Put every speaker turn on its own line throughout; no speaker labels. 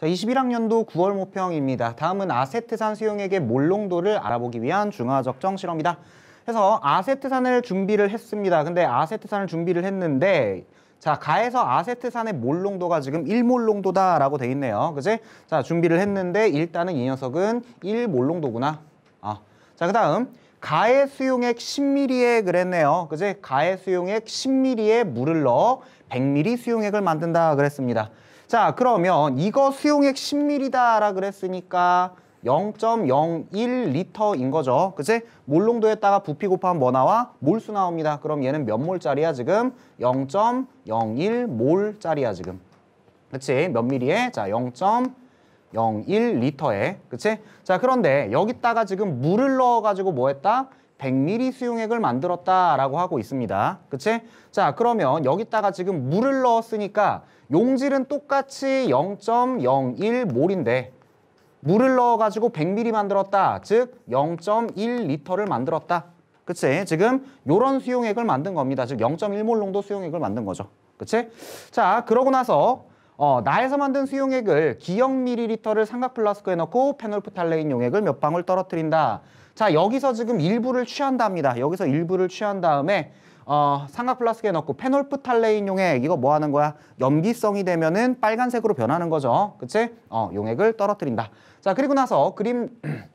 자, 21학년도 9월 모평입니다. 다음은 아세트산 수용액의 몰롱도를 알아보기 위한 중화적정 실험이다. 해서 아세트산을 준비를 했습니다. 근데 아세트산을 준비를 했는데 자 가에서 아세트산의 몰롱도가 지금 1몰농도다라고 돼 있네요. 그지? 자 준비를 했는데 일단은 이 녀석은 1몰농도구나. 아, 자그 다음 가의 수용액 10ml에 그랬네요. 그지 가의 수용액 10ml에 물을 넣어 100ml 수용액을 만든다 그랬습니다. 자, 그러면 이거 수용액 10ml다라 그랬으니까 0.01리터인 거죠. 그치? 몰농도에다가 부피 곱하면 뭐 나와? 몰수 나옵니다. 그럼 얘는 몇 몰짜리야 지금? 0.01몰짜리야 지금. 그치? 몇 미리에? 자, 0.01리터에. 그치? 자, 그런데 여기다가 지금 물을 넣어가지고 뭐 했다? 100ml 수용액을 만들었다라고 하고 있습니다. 그치? 자, 그러면 여기다가 지금 물을 넣었으니까 용질은 똑같이 0.01몰인데 물을 넣어가지고 100ml 만들었다. 즉 0.1리터를 만들었다. 그치? 지금 요런 수용액을 만든 겁니다. 즉 0.1몰 농도 수용액을 만든 거죠. 그치? 자, 그러고 나서 어, 나에서 만든 수용액을 기억 밀리리터를 삼각 플라스크에 넣고 페놀프탈레인 용액을 몇 방울 떨어뜨린다. 자 여기서 지금 일부를 취한답니다. 여기서 일부를 취한 다음에 어, 삼각 플라스크에 넣고 페놀프탈레인 용액 이거 뭐 하는 거야? 염기성이 되면은 빨간색으로 변하는 거죠. 그치? 어, 용액을 떨어뜨린다. 자 그리고 나서 그림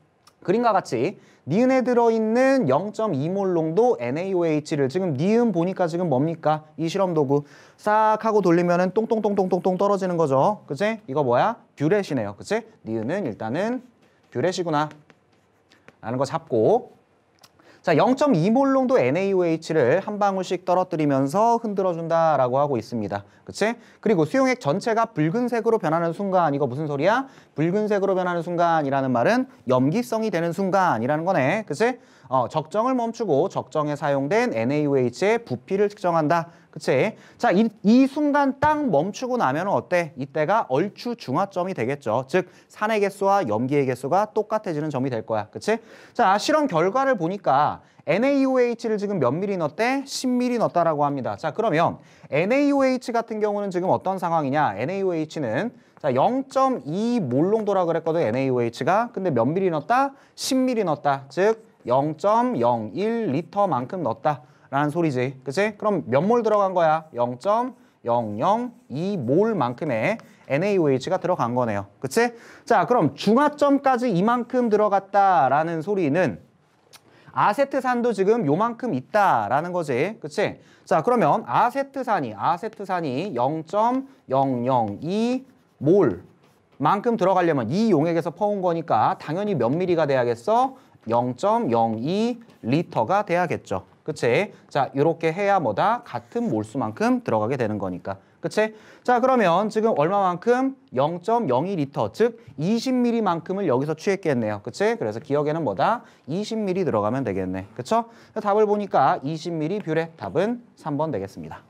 그림과 같이 니은에 들어있는 0.2몰 농도 NaOH를 지금 니은 보니까 지금 뭡니까? 이 실험 도구 싹 하고 돌리면 은 똥똥똥똥똥똥 떨어지는 거죠. 그치? 이거 뭐야? 뷰렛이네요. 그치? 니은은 일단은 뷰렛이구나. 라는 거 잡고 자, 0.2몰롱도 NaOH를 한 방울씩 떨어뜨리면서 흔들어준다라고 하고 있습니다. 그치? 그리고 수용액 전체가 붉은색으로 변하는 순간, 이거 무슨 소리야? 붉은색으로 변하는 순간이라는 말은 염기성이 되는 순간이라는 거네. 그치? 어, 적정을 멈추고 적정에 사용된 NaOH의 부피를 측정한다. 그치? 자, 이, 이 순간 딱 멈추고 나면 어때? 이때가 얼추 중화점이 되겠죠. 즉, 산의 개수와 염기의 개수가 똑같아지는 점이 될 거야. 그치? 자, 실험 결과를 보니까 NaOH를 지금 몇 미리 넣었대? 10ml 넣었다라고 합니다. 자 그러면 NaOH 같은 경우는 지금 어떤 상황이냐? NaOH는 자 0.2몰 농도라 그랬거든 NaOH가 근데 몇 미리 넣었다? 1 0미리 넣었다. 즉 0.01리터만큼 넣었다. 라는 소리지. 그치? 그럼 몇 몰 들어간 거야? 0.002몰만큼의 NaOH가 들어간 거네요. 그치? 자, 그럼 중화점까지 이만큼 들어갔다라는 소리는 아세트산도 지금 요만큼 있다라는 거지. 그치? 자, 그러면 아세트산이, 아세트산이 0.002몰 만큼 들어가려면 이 용액에서 퍼온 거니까 당연히 몇 미리가 돼야겠어? 0.02 리터가 돼야겠죠. 그치? 자, 이렇게 해야 뭐다? 같은 몰수만큼 들어가게 되는 거니까. 그치? 자 그러면 지금 얼마만큼 0.02리터 즉 20ml만큼을 여기서 취했겠네요. 그치? 그래서 기억에는 뭐다? 20ml 들어가면 되겠네. 그쵸? 답을 보니까 20ml 뷰레 답은 3번 되겠습니다.